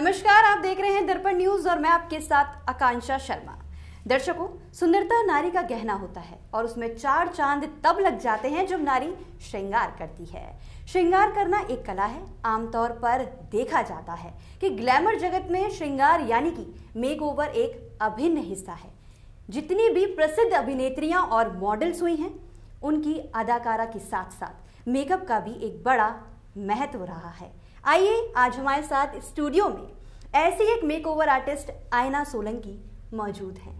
नमस्कार आप देख रहे हैं दर्पण न्यूज और मैं आपके साथ आकांक्षा शर्मा दर्शकों सुंदरता नारी का गहना होता है और उसमें चार चांद तब लग जाते हैं जब नारी श्रृंगार करती है श्रृंगार करना एक कला है आमतौर पर देखा जाता है कि ग्लैमर जगत में श्रृंगार यानी कि मेकओवर एक अभिन्न हिस्सा है जितनी भी प्रसिद्ध अभिनेत्रियां और मॉडल्स हुई हैं उनकी अदाकारा के साथ साथ मेकअप का भी एक बड़ा महत्व रहा है आइए आज हमारे साथ स्टूडियो में ऐसे ही एक मेक ओवर आर्टिस्ट आयना सोलंकी मौजूद हैं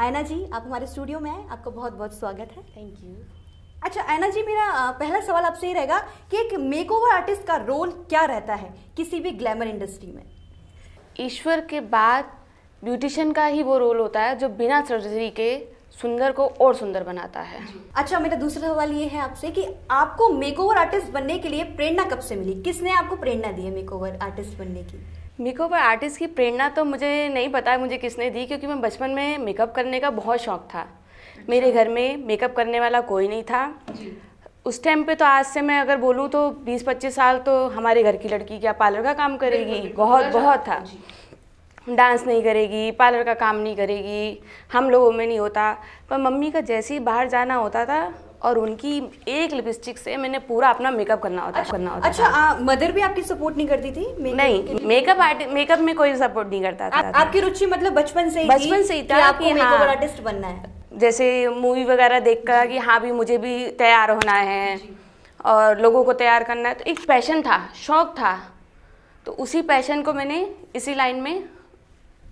आयना जी आप हमारे स्टूडियो में आए आपका बहुत बहुत स्वागत है थैंक यू अच्छा आयना जी मेरा पहला सवाल आपसे ये रहेगा कि एक मेक ओवर आर्टिस्ट का रोल क्या रहता है किसी भी ग्लैमर इंडस्ट्री में ईश्वर के बाद ब्यूटिशन का ही वो रोल होता है जो बिना सर्जरी के सुंदर को और सुंदर बनाता है अच्छा मेरा दूसरा सवाल ये है आपसे कि आपको मेकओवर आर्टिस्ट बनने के लिए प्रेरणा कब से मिली किसने आपको प्रेरणा दी है मेकओवर आर्टिस्ट बनने की मेकओवर आर्टिस्ट की प्रेरणा तो मुझे नहीं पता है मुझे किसने दी क्योंकि मैं बचपन में मेकअप करने का बहुत शौक था अच्छा। मेरे घर में मेकअप करने वाला कोई नहीं था उस टाइम पे तो आज से मैं अगर बोलूँ तो 20-25 साल तो हमारे घर की लड़की क्या पार्लर का काम करेगी बहुत बहुत था डांस नहीं करेगी पार्लर का काम नहीं करेगी हम लोगों में नहीं होता पर मम्मी का जैसे ही बाहर जाना होता था और उनकी एक लिपस्टिक से मैंने पूरा अपना मेकअप करना होता अच्छा, करना होता अच्छा आ, मदर भी आपकी सपोर्ट नहीं करती थी मेकअप नहीं मेकअप आर्टिस्ट मेकअप में कोई सपोर्ट नहीं करता था, आ, था। आपकी रुचि मतलब बचपन से बचपन से ही था आपको मेकअप आर्टिस्ट हाँ। बनना है जैसे मूवी वगैरह देखकर कि हाँ भी मुझे भी तैयार होना है और लोगों को तैयार करना है तो एक पैशन था शौक था तो उसी पैशन को मैंने इसी लाइन में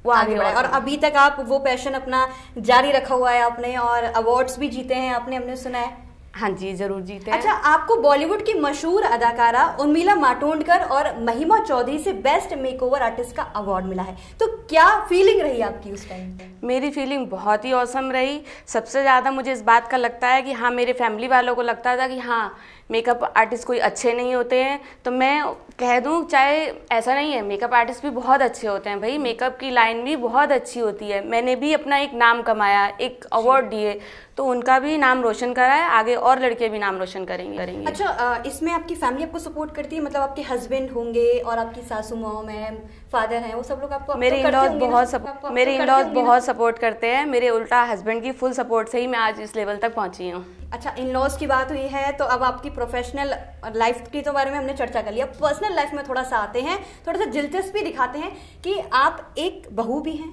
वो आगे बढ़े और अभी तक आप वो पैशन अपना जारी रखा हुआ है आपने और अवार्ड्स भी जीते हैं आपने हमने सुना है हाँ जी जरूर जीते अच्छा आपको बॉलीवुड की मशहूर अदाकारा उर्मिला माटोंडकर और महिमा चौधरी से बेस्ट मेकओवर आर्टिस्ट का अवार्ड मिला है तो क्या फीलिंग रही आपकी उस टाइम मेरी फीलिंग बहुत ही औसम रही सबसे ज़्यादा मुझे इस बात का लगता है कि हाँ मेरे फैमिली वालों को लगता था कि हाँ मेकअप आर्टिस्ट कोई अच्छे नहीं होते हैं तो मैं कह दूँ चाहे ऐसा नहीं है मेकअप आर्टिस्ट भी बहुत अच्छे होते हैं भाई मेकअप की लाइन भी बहुत अच्छी होती है मैंने भी अपना एक नाम कमाया एक अवार्ड दिए तो उनका भी नाम रोशन करा है आगे और लड़के भी नाम रोशन करेंगे करेंगे अच्छा इसमें आपकी फैमिली आपको सपोर्ट करती है मतलब आपके हस्बैंड होंगे और आपकी सासू मोम है फादर हैं वो सब लोग आपको मेरे इन लॉज बहुत सपोर्ट मेरे इन लॉज बहुत सपोर्ट करते हैं मेरे उल्टा हस्बैंड की फुल सपोर्ट से ही मैं आज इस लेवल तक पहुंची हूँ अच्छा इन लॉज की बात हुई है तो अब आपकी प्रोफेशनल लाइफ की तो बारे में हमने चर्चा कर लिया पर्सनल लाइफ में थोड़ा सा आते हैं थोड़ा सा दिलचस्पी दिखाते हैं कि आप एक बहू भी हैं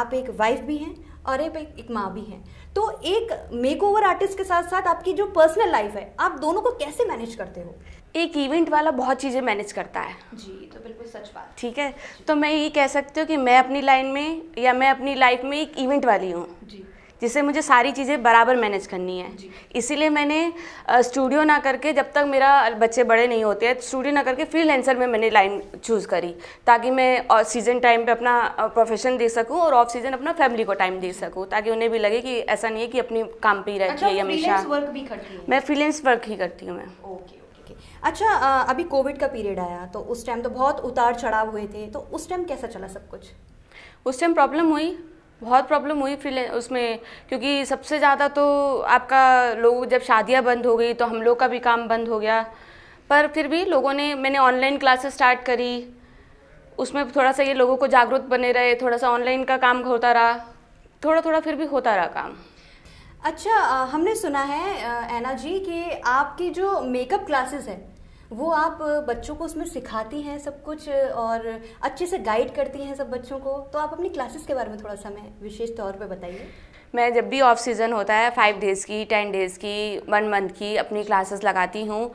आप एक वाइफ भी हैं और एक माँ भी हैं तो एक मेकओवर आर्टिस्ट के साथ साथ आपकी जो पर्सनल लाइफ है आप दोनों को कैसे मैनेज करते हो एक इवेंट वाला बहुत चीज़ें मैनेज करता है जी तो बिल्कुल सच बात ठीक है तो मैं ये कह सकती हूँ कि मैं अपनी लाइन में या मैं अपनी लाइफ में एक इवेंट वाली हूँ जी जिससे मुझे सारी चीज़ें बराबर मैनेज करनी है इसीलिए मैंने स्टूडियो ना करके जब तक मेरा बच्चे बड़े नहीं होते हैं स्टूडियो ना करके फ्रीलैंसर में मैंने लाइन चूज़ करी ताकि मैं सीज़न टाइम पे अपना प्रोफेशन दे सकूं और ऑफ सीज़न अपना फैमिली को टाइम दे सकूं ताकि उन्हें भी लगे कि ऐसा नहीं है कि अपनी काम पर ही रहती अच्छा, है हमेशा मैं फ्रीलेंस वर्क ही करती हूँ मैं अच्छा अभी कोविड का पीरियड आया तो उस टाइम तो बहुत उतार चढ़ाव हुए थे तो उस टाइम कैसा चला सब कुछ उस टाइम प्रॉब्लम हुई बहुत प्रॉब्लम हुई फ्री उसमें क्योंकि सबसे ज़्यादा तो आपका लोग जब शादियाँ बंद हो गई तो हम लोग का भी काम बंद हो गया पर फिर भी लोगों ने मैंने ऑनलाइन क्लासेस स्टार्ट करी उसमें थोड़ा सा ये लोगों को जागरूक बने रहे थोड़ा सा ऑनलाइन का काम होता रहा थोड़ा थोड़ा फिर भी होता रहा काम अच्छा हमने सुना है एना जी कि आपकी जो मेकअप क्लासेस है वो आप बच्चों को उसमें सिखाती हैं सब कुछ और अच्छे से गाइड करती हैं सब बच्चों को तो आप अपनी क्लासेस के बारे में थोड़ा सा मैं विशेष तौर पर बताइए मैं जब भी ऑफ सीज़न होता है फाइव डेज़ की टेन डेज़ की वन मंथ की अपनी क्लासेस लगाती हूँ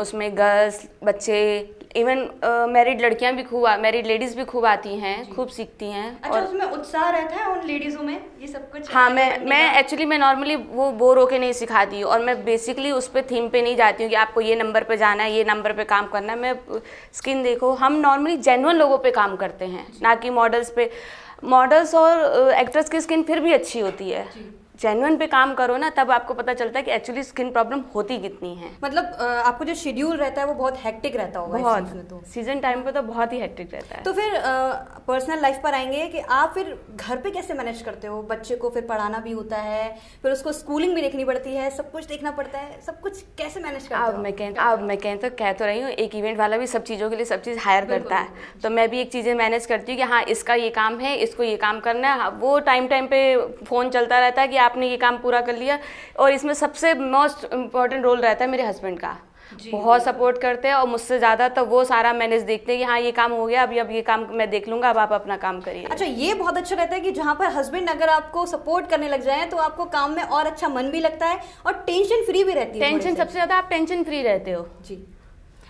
उसमें गर्ल्स बच्चे इवन मैरिड uh, लड़कियां भी खूब मैरिड लेडीज भी खूब आती हैं खूब सीखती हैं अच्छा और उसमें उत्साह रहता है उन लेडीज़ों में ये सब कुछ हाँ मैं मैं एक्चुअली मैं नॉर्मली वो बोर होके नहीं सिखाती और मैं बेसिकली उस पर थीम पे नहीं जाती हूँ कि आपको ये नंबर पर जाना है ये नंबर पर काम करना है मैं स्किन देखो हम नॉर्मली जेनुअन लोगों पर काम करते हैं ना कि मॉडल्स पे मॉडल्स और एक्ट्रेस uh, की स्किन फिर भी अच्छी होती है जेनुअन पे काम करो ना तब आपको पता चलता है कि एक्चुअली स्किन प्रॉब्लम होती कितनी है मतलब आपको जो शेड्यूल रहता है वो बहुत हेक्टिक रहता होगा बहुत तो सीजन टाइम पे तो बहुत ही हेक्टिक रहता है तो फिर पर्सनल लाइफ पर आएंगे कि आप फिर घर पे कैसे मैनेज करते हो बच्चे को फिर पढ़ाना भी होता है फिर उसको स्कूलिंग भी देखनी पड़ती है सब कुछ देखना पड़ता है सब कुछ कैसे मैनेज करते अब मैं कह अब मैं कह तो कह तो रही हूँ एक इवेंट वाला भी सब चीज़ों के लिए सब चीज़ हायर करता है तो मैं भी एक चीज़ें मैनेज करती हूँ कि हाँ इसका ये काम है इसको ये काम करना है वो टाइम टाइम पे फ़ोन चलता रहता है कि आप आपने ये काम पूरा कर लिया और इसमें सबसे मोस्ट इम्पॉर्टेंट रोल रहता है मेरे हस्बैंड का बहुत सपोर्ट करते हैं और मुझसे ज़्यादा तो वो सारा मैनेज देखते हैं कि हाँ ये काम हो गया अभी अब ये काम मैं देख लूंगा अब आप अपना काम करिए अच्छा ये बहुत अच्छा रहता है कि जहाँ पर हस्बैंड अगर आपको सपोर्ट करने लग जाए तो आपको काम में और अच्छा मन भी लगता है और टेंशन फ्री भी रहती है टेंशन सबसे ज़्यादा आप टेंशन फ्री रहते हो जी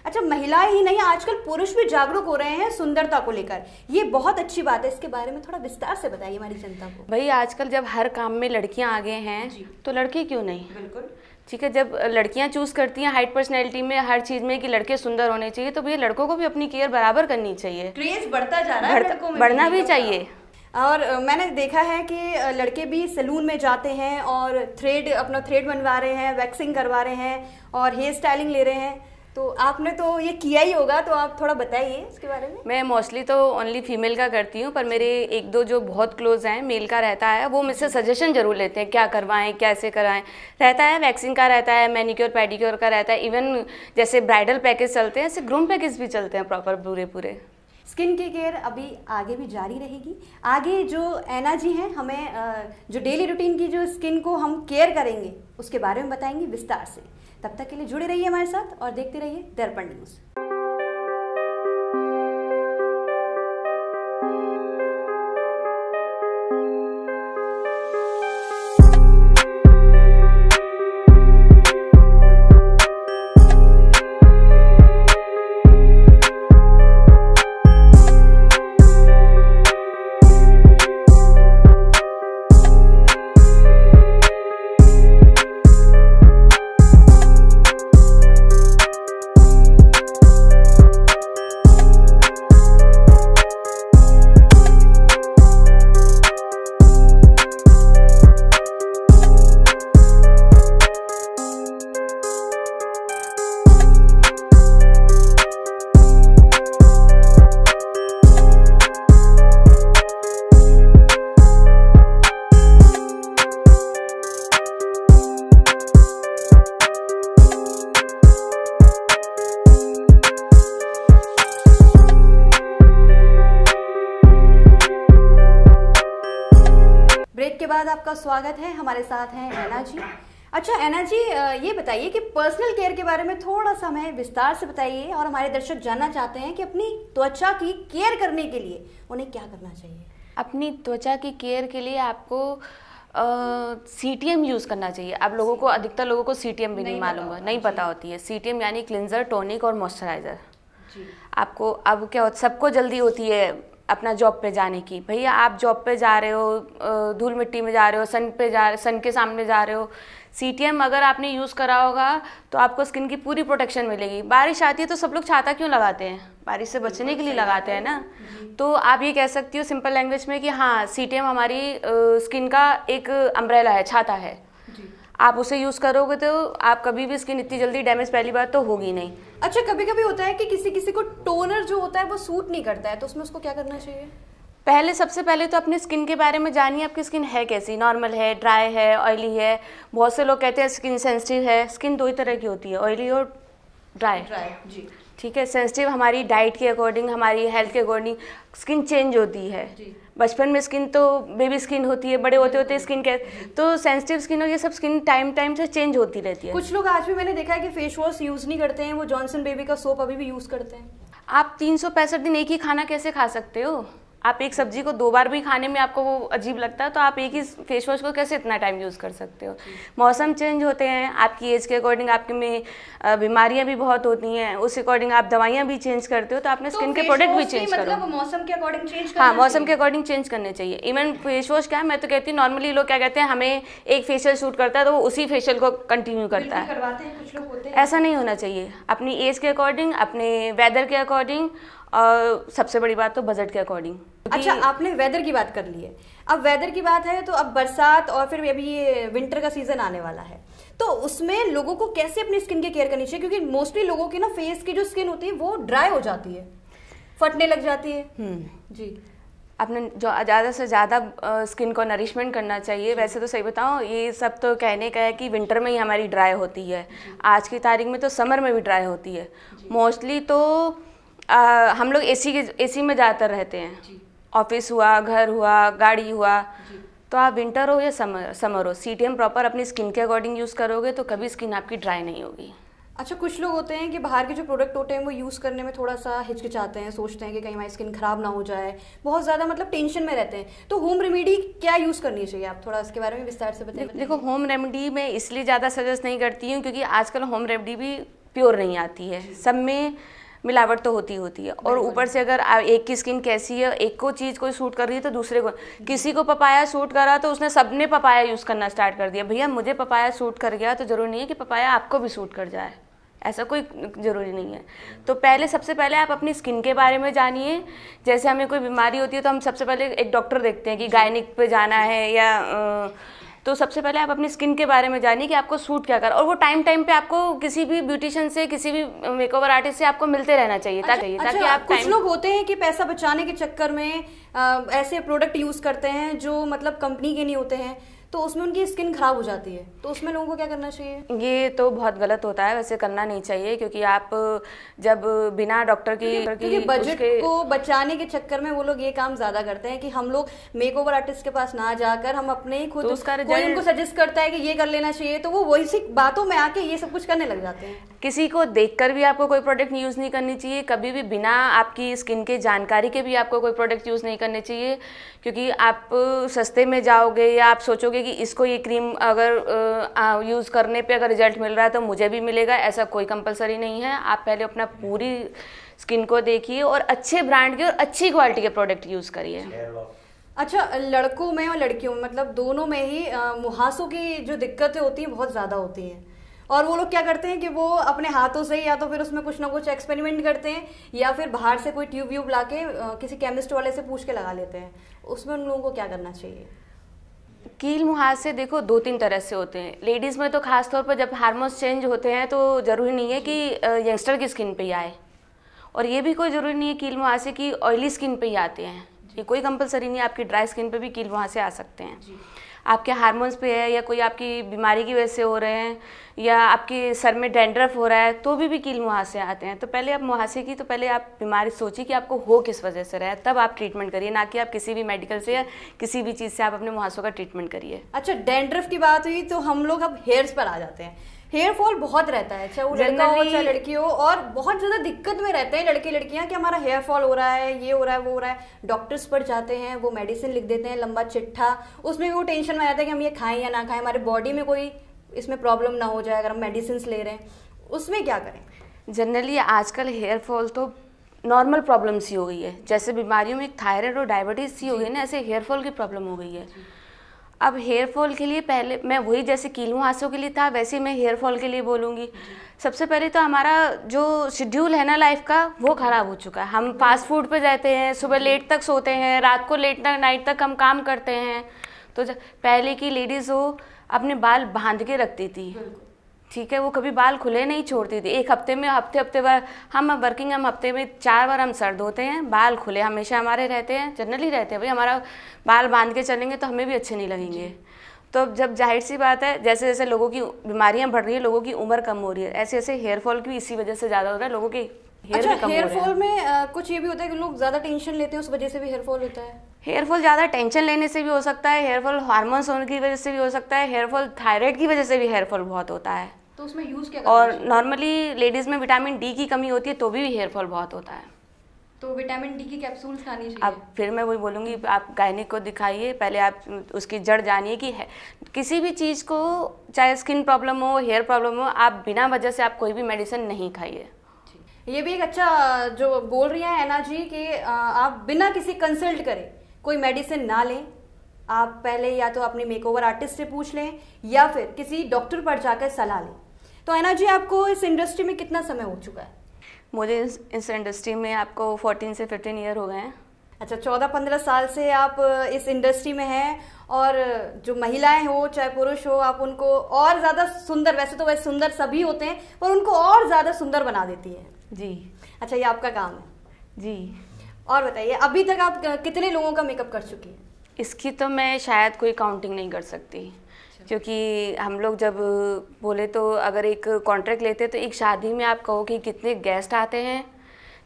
अच्छा महिलाएं ही नहीं आजकल पुरुष भी जागरूक हो रहे हैं सुंदरता को लेकर ये बहुत अच्छी बात है इसके बारे में थोड़ा विस्तार से बताइए हमारी जनता को भाई आजकल जब हर काम में लड़कियां आगे हैं तो लड़के क्यों नहीं बिल्कुल ठीक है जब लड़कियां चूज़ करती हैं हाइट पर्सनैलिटी में हर चीज़ में कि लड़के सुंदर होने चाहिए तो भैया लड़कों को भी अपनी केयर बराबर करनी चाहिए क्रेज बढ़ता जा रहा है लड़कों में बढ़ना भी चाहिए और मैंने देखा है कि लड़के भी सैलून में जाते हैं और थ्रेड अपना थ्रेड बनवा रहे हैं वैक्सिंग करवा रहे हैं और हेयर स्टाइलिंग ले रहे हैं तो आपने तो ये किया ही होगा तो आप थोड़ा बताइए इसके बारे में मैं मोस्टली तो ओनली फीमेल का करती हूँ पर मेरे एक दो जो बहुत क्लोज हैं मेल का रहता है वो मुझसे सजेशन जरूर लेते हैं क्या करवाएं कैसे कराएं रहता है वैक्सिंग का रहता है मैनिक्योर पेडिक्योर का रहता है इवन जैसे ब्राइडल पैकेज चलते हैं ऐसे ग्रूम पैकेज भी चलते हैं प्रॉपर पूरे पूरे स्किन की केयर अभी आगे भी जारी रहेगी आगे जो एना जी हैं हमें जो डेली रूटीन की जो स्किन को हम केयर करेंगे उसके बारे में बताएंगे विस्तार से तब तक के लिए जुड़े रहिए हमारे साथ और देखते रहिए दर्पण न्यूज़ स्वागत है हमारे साथ हैं ऐना जी अच्छा ऐना जी ये बताइए कि पर्सनल केयर के बारे में थोड़ा सा हमें विस्तार से बताइए और हमारे दर्शक जानना चाहते हैं कि अपनी त्वचा की केयर करने के लिए उन्हें क्या करना चाहिए अपनी त्वचा की केयर के लिए आपको सी टी एम यूज़ करना चाहिए आप लोगों को अधिकतर लोगों को सी टी एम भी नहीं, मालूम है नहीं पता होती है सी टी एम यानी क्लिनजर टॉनिक और मॉइस्चराइज़र आपको अब क्या हो सबको जल्दी होती है अपना जॉब पे जाने की भैया आप जॉब पे जा रहे हो धूल मिट्टी में जा रहे हो सन पे जा सन के सामने जा रहे हो सी अगर आपने यूज़ करा होगा तो आपको स्किन की पूरी प्रोटेक्शन मिलेगी बारिश आती है तो सब लोग छाता क्यों लगाते हैं बारिश से बचने के लिए लगाते हैं ना तो आप ये कह सकती हो सिंपल लैंग्वेज में कि हाँ सी हमारी स्किन का एक अम्ब्रेला है छाता है आप उसे यूज़ करोगे तो आप कभी भी स्किन इतनी जल्दी डैमेज पहली बार तो होगी नहीं अच्छा कभी कभी होता है कि किसी किसी को टोनर जो होता है वो सूट नहीं करता है तो उसमें उसको क्या करना चाहिए पहले सबसे पहले तो अपनी स्किन के बारे में जानिए आपकी स्किन है कैसी नॉर्मल है ड्राई है ऑयली है बहुत से लोग कहते हैं स्किन सेंसिटिव है स्किन दो ही तरह की होती है ऑयली और ड्राई ड्राई जी ठीक है सेंसिटिव हमारी डाइट के अकॉर्डिंग हमारी हेल्थ के अकॉर्डिंग स्किन चेंज होती है जी बचपन में स्किन तो बेबी स्किन होती है बड़े होते होते स्किन के तो सेंसिटिव स्किन और ये सब स्किन टाइम टाइम से चेंज होती रहती है कुछ लोग आज भी मैंने देखा है कि फेस वॉश यूज़ नहीं करते हैं वो जॉनसन बेबी का सोप अभी भी यूज़ करते हैं आप तीन दिन एक ही खाना कैसे खा सकते हो आप एक सब्जी को दो बार भी खाने में आपको वो अजीब लगता है तो आप एक ही फेस वॉश को कैसे इतना टाइम यूज़ कर सकते हो मौसम चेंज होते हैं आपकी एज के अकॉर्डिंग आपके में बीमारियाँ भी बहुत होती हैं उस अकॉर्डिंग आप दवाइयाँ भी चेंज करते हो तो आपने स्किन तो के प्रोडक्ट भी चेंज करो मतलब मौसम के अकॉर्डिंग चेंज हाँ मौसम के अकॉर्डिंग चेंज करने चाहिए इवन फेस वॉश क्या है मैं तो कहती हूँ नॉर्मली लोग क्या कहते हैं हमें एक फेशियल शूट करता है तो वो उसी फेशियल को कंटिन्यू करता है ऐसा नहीं होना चाहिए अपनी एज के अकॉर्डिंग अपने वेदर के अकॉर्डिंग और सबसे बड़ी बात तो बजट के अकॉर्डिंग अच्छा आपने वेदर की बात कर ली है अब वेदर की बात है तो अब बरसात और फिर अभी ये विंटर का सीजन आने वाला है तो उसमें लोगों को कैसे अपनी स्किन की केयर करनी चाहिए क्योंकि मोस्टली लोगों की ना फेस की जो स्किन होती है वो ड्राई हो जाती है फटने लग जाती है हम्म। जी आपने जो ज़्यादा से ज़्यादा स्किन को नरिशमेंट करना चाहिए वैसे तो सही बताऊँ ये सब तो कहने का है कि विंटर में ही हमारी ड्राई होती है आज की तारीख में तो समर में भी ड्राई होती है मोस्टली तो आ, हम लोग एसी के एसी में ज़्यादातर रहते हैं ऑफिस हुआ घर हुआ गाड़ी हुआ तो आप विंटर हो या समर समर हो सी प्रॉपर अपनी स्किन के अकॉर्डिंग यूज़ करोगे तो कभी स्किन आपकी ड्राई नहीं होगी अच्छा कुछ लोग होते हैं कि बाहर के जो प्रोडक्ट होते हैं वो यूज़ करने में थोड़ा सा हिचकिचाते हैं सोचते हैं कि कहीं हमारी स्किन ख़राब ना हो जाए बहुत ज़्यादा मतलब टेंशन में रहते हैं तो होम रेमेडी क्या यूज़ करनी चाहिए आप थोड़ा इसके बारे में विस्तार से बताइए देखो होम रेमेडी मैं इसलिए ज़्यादा सजेस्ट नहीं करती हूँ क्योंकि आजकल होम रेमेडी भी प्योर नहीं आती है सब में मिलावट तो होती होती है और ऊपर से अगर एक की स्किन कैसी है एक को चीज़ कोई सूट कर रही है तो दूसरे को किसी को पपाया सूट करा तो उसने सबने पपाया यूज़ करना स्टार्ट कर दिया भैया मुझे पपाया सूट कर गया तो ज़रूरी नहीं है कि पपाया आपको भी सूट कर जाए ऐसा कोई ज़रूरी नहीं है तो पहले सबसे पहले आप अपनी स्किन के बारे में जानिए जैसे हमें कोई बीमारी होती है तो हम सबसे पहले एक डॉक्टर देखते हैं कि गायनिक पे जाना है या आ, तो सबसे पहले आप अपनी स्किन के बारे में जानिए कि आपको सूट क्या कर और वो टाइम टाइम पे आपको किसी भी ब्यूटिशियन से किसी भी मेकओवर आर्टिस्ट से आपको मिलते रहना चाहिए अच्छा, ताकि अच्छा, ताकि आप कुछ लोग होते हैं कि पैसा बचाने के चक्कर में आ, ऐसे प्रोडक्ट यूज करते हैं जो मतलब कंपनी के नहीं होते हैं तो उसमें उनकी स्किन खराब हो जाती है तो उसमें लोगों को क्या करना चाहिए ये तो बहुत गलत होता है वैसे करना नहीं चाहिए क्योंकि आप जब बिना डॉक्टर की क्योंकि बजट को बचाने के चक्कर में वो लोग ये काम ज्यादा करते हैं कि हम लोग मेकओवर आर्टिस्ट के पास ना जाकर हम अपने ही खुद तो उसका रिजल्ट उनको सजेस्ट करता है कि ये कर लेना चाहिए तो वो वैसी बातों में आके ये सब कुछ करने लग जाते हैं किसी को देख भी आपको कोई प्रोडक्ट यूज़ नहीं करनी चाहिए कभी भी बिना आपकी स्किन के जानकारी के भी आपको कोई प्रोडक्ट यूज़ नहीं करने चाहिए क्योंकि आप सस्ते में जाओगे या आप सोचोगे दोगे कि इसको ये क्रीम अगर यूज़ करने पे अगर रिजल्ट मिल रहा है तो मुझे भी मिलेगा ऐसा कोई कंपलसरी नहीं है आप पहले अपना पूरी स्किन को देखिए और अच्छे ब्रांड के और अच्छी क्वालिटी के प्रोडक्ट यूज़ करिए अच्छा लड़कों में और लड़कियों में मतलब दोनों में ही मुहासों की जो दिक्कतें होती हैं बहुत ज़्यादा होती हैं और वो लोग क्या करते हैं कि वो अपने हाथों से या तो फिर उसमें कुछ ना कुछ एक्सपेरिमेंट करते हैं या फिर बाहर से कोई ट्यूब व्यूब ला के किसी केमिस्ट वाले से पूछ के लगा लेते हैं उसमें उन लोगों को क्या करना चाहिए कील मुहासे देखो दो तीन तरह से होते हैं लेडीज़ में तो खास तौर पर जब हार्मोन्स चेंज होते हैं तो ज़रूरी नहीं है कि यंगस्टर की स्किन पे ही आए और ये भी कोई ज़रूरी नहीं है कील मुहासे की ऑयली स्किन पे ही आते हैं ये कोई कंपलसरी नहीं है आपकी ड्राई स्किन पे भी कील मुहासे आ सकते हैं आपके हार्मोन्स पे है या कोई आपकी बीमारी की वजह से हो रहे हैं या आपके सर में डेंड्रफ हो रहा है तो भी भी कील मुहासे आते हैं तो पहले आप मुहासे की तो पहले आप बीमारी सोचिए कि आपको हो किस वजह से रहा है तब आप ट्रीटमेंट करिए ना कि आप किसी भी मेडिकल से या किसी भी चीज़ से आप अपने मुहासों का ट्रीटमेंट करिए अच्छा डेंड्रफ की बात हुई तो हम लोग अब हेयर्स पर आ जाते हैं हेयर फॉल बहुत रहता है चाहे वो लड़का हो चाहे लड़की हो और बहुत ज़्यादा दिक्कत में रहते हैं लड़के लड़कियाँ कि हमारा हेयर फॉल हो रहा है ये हो रहा है वो हो रहा है डॉक्टर्स पर जाते हैं वो मेडिसिन लिख देते हैं लंबा चिट्ठा उसमें भी वो टेंशन में आता है कि हम ये खाएं या ना खाएं हमारे बॉडी में कोई इसमें प्रॉब्लम ना हो जाए अगर हम मेडिसिन ले रहे हैं उसमें क्या करें जनरली आजकल हेयर फॉल तो नॉर्मल प्रॉब्लम्स ही हो गई है जैसे बीमारियों में थायराइड और डायबिटीज़ ही हो गई ना ऐसे हेयर फॉल की प्रॉब्लम हो गई है अब हेयर फॉल के लिए पहले मैं वही जैसे कीलू हाथों के लिए था वैसे मैं हेयर फॉल के लिए बोलूँगी सबसे पहले तो हमारा जो शेड्यूल है ना लाइफ का वो ख़राब हो चुका है हम फास्ट फूड पे जाते हैं सुबह लेट तक सोते हैं रात को लेट तक नाइट तक हम काम करते हैं तो पहले की लेडीज़ हो अपने बाल बांध के रखती थी ठीक है वो कभी बाल खुले नहीं छोड़ती थी एक हफ्ते में हफ्ते हफ्ते बार हम वर्किंग हम हफ्ते में चार बार हम सर धोते हैं बाल खुले हमेशा हमारे रहते हैं जनरली रहते हैं भाई हमारा बाल बांध के चलेंगे तो हमें भी अच्छे नहीं लगेंगे तो जब जाहिर सी बात है जैसे जैसे लोगों की बीमारियां बढ़ रही है लोगों की उम्र कम हो रही है ऐसे ऐसे हेयर फॉल की इसी वजह से ज़्यादा हो रहा है लोगों की हेयर अच्छा, हेयर फॉल में आ, कुछ ये भी होता है कि लोग ज़्यादा टेंशन लेते हैं उस वजह से भी हेयर फॉल होता है हेयर फॉल ज़्यादा टेंशन लेने से भी हो सकता है हेयर फॉल हार्मोन्स होने की वजह से भी हो सकता है हेयर फॉल थायराइड की वजह से भी हेयर फॉल बहुत होता है तो उसमें यूज़ क्या और नॉर्मली लेडीज़ में विटामिन डी की कमी होती है तो भी हेयर फॉल बहुत होता है तो विटामिन डी की कैप्सूल्स खानी चाहिए अब फिर मैं वही बोलूँगी आप गायनिक को दिखाइए पहले आप उसकी जड़ जानिए कि है किसी भी चीज़ को चाहे स्किन प्रॉब्लम हो हेयर प्रॉब्लम हो आप बिना वजह से आप कोई भी मेडिसिन नहीं खाइए ये भी एक अच्छा जो बोल रही है एना जी कि आप बिना किसी कंसल्ट करें कोई मेडिसिन ना लें आप पहले या तो अपने मेकओवर आर्टिस्ट से पूछ लें या फिर किसी डॉक्टर पर जाकर सलाह लें तो एना जी आपको इस इंडस्ट्री में कितना समय हो चुका है मुझे इस, इस इंडस्ट्री में आपको 14 से 15 ईयर हो गए हैं अच्छा चौदह पंद्रह साल से आप इस इंडस्ट्री में हैं और जो महिलाएं हो चाहे पुरुष हो आप उनको और ज़्यादा सुंदर वैसे तो वैसे सुंदर सभी होते हैं पर उनको और ज़्यादा सुंदर बना देती है जी अच्छा ये आपका काम है जी और बताइए अभी तक आप कितने लोगों का मेकअप कर चुकी हैं इसकी तो मैं शायद कोई काउंटिंग नहीं कर सकती क्योंकि हम लोग जब बोले तो अगर एक कॉन्ट्रैक्ट लेते तो एक शादी में आप कहो कि कितने गेस्ट आते हैं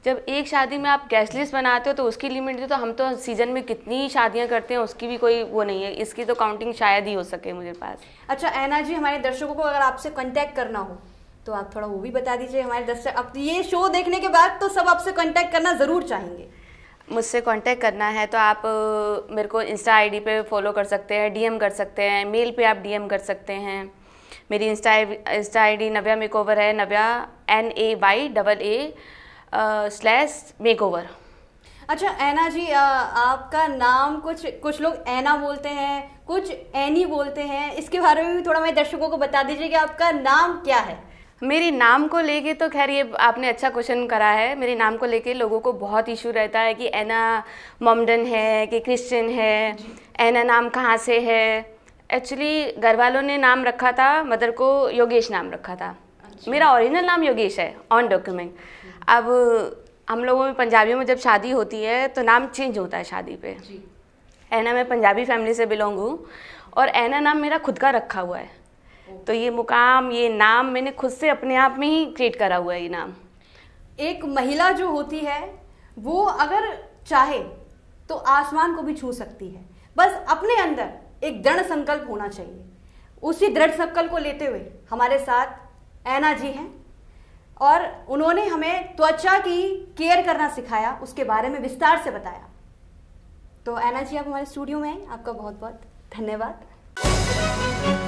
जब एक शादी में आप गेस्ट लिस्ट बनाते हो तो उसकी लिमिट दे तो हम तो सीज़न में कितनी शादियां करते हैं उसकी भी कोई वो नहीं है इसकी तो काउंटिंग शायद ही हो सके मुझे पास अच्छा ऐना जी हमारे दर्शकों को अगर आपसे कॉन्टैक्ट करना हो तो आप थोड़ा वो भी बता दीजिए हमारे दर्शक अब ये शो देखने के बाद तो सब आपसे कॉन्टैक्ट करना ज़रूर चाहेंगे मुझसे कांटेक्ट करना है तो आप मेरे को इंस्टा आईडी पे फॉलो कर सकते हैं डीएम कर सकते हैं मेल पे आप डीएम कर सकते हैं मेरी insta insta D Navya over है Navya N A Y double A slash over अच्छा ऐना जी आ, आपका नाम कुछ कुछ लोग ऐना बोलते हैं कुछ ऐनी बोलते हैं इसके बारे में भी थोड़ा मैं दर्शकों को बता दीजिए कि आपका नाम क्या है मेरे नाम को लेके तो खैर ये आपने अच्छा क्वेश्चन करा है मेरे नाम को लेके लोगों को बहुत इशू रहता है कि एना मॉमडन है कि क्रिश्चियन है एना नाम कहाँ से है एक्चुअली घर वालों ने नाम रखा था मदर को योगेश नाम रखा था अच्छा। मेरा ओरिजिनल नाम योगेश है ऑन डॉक्यूमेंट अब हम लोगों में पंजाबियों में जब शादी होती है तो नाम चेंज होता है शादी पे ऐना मैं पंजाबी फैमिली से बिलोंग हूँ और ऐना नाम मेरा खुद का रखा हुआ है तो ये मुकाम ये नाम मैंने खुद से अपने आप में ही क्रिएट करा हुआ है ये नाम एक महिला जो होती है वो अगर चाहे तो आसमान को भी छू सकती है बस अपने अंदर एक दृढ़ संकल्प होना चाहिए उसी दृढ़ संकल्प को लेते हुए हमारे साथ ऐना जी हैं और उन्होंने हमें त्वचा की केयर करना सिखाया उसके बारे में विस्तार से बताया तो ऐना जी आप हमारे स्टूडियो में आपका बहुत बहुत धन्यवाद